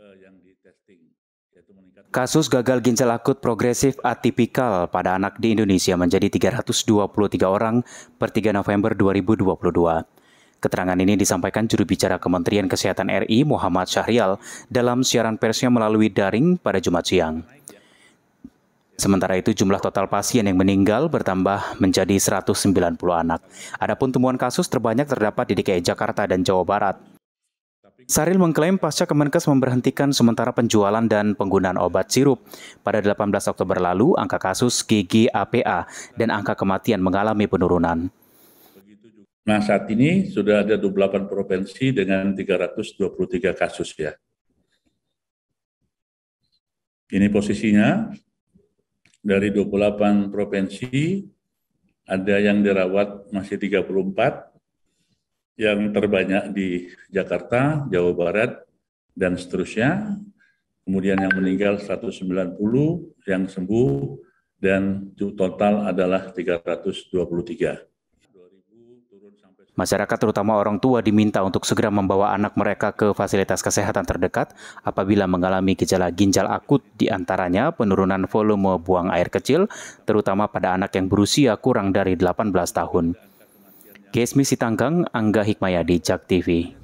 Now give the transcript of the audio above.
Eh, kasus gagal ginjal akut progresif atipikal pada anak di Indonesia menjadi 323 orang per 3 November 2022. Keterangan ini disampaikan juru bicara Kementerian Kesehatan RI Muhammad Syahrial dalam siaran persnya melalui daring pada Jumat siang. Sementara itu jumlah total pasien yang meninggal bertambah menjadi 190 anak. Adapun temuan kasus terbanyak terdapat di DKI Jakarta dan Jawa Barat. Saril mengklaim pasca Kemenkes memberhentikan sementara penjualan dan penggunaan obat sirup. Pada 18 Oktober lalu, angka kasus GGAPA dan angka kematian mengalami penurunan. Nah saat ini sudah ada 28 provinsi dengan 323 kasus ya. Ini posisinya dari 28 provinsi ada yang dirawat masih 34, yang terbanyak di Jakarta, Jawa Barat, dan seterusnya. Kemudian yang meninggal 190, yang sembuh, dan total adalah 323. Masyarakat terutama orang tua diminta untuk segera membawa anak mereka ke fasilitas kesehatan terdekat apabila mengalami gejala ginjal akut diantaranya penurunan volume buang air kecil terutama pada anak yang berusia kurang dari 18 tahun. Gesmi Sitanggang, Angga Hikmayadi, Jak TV.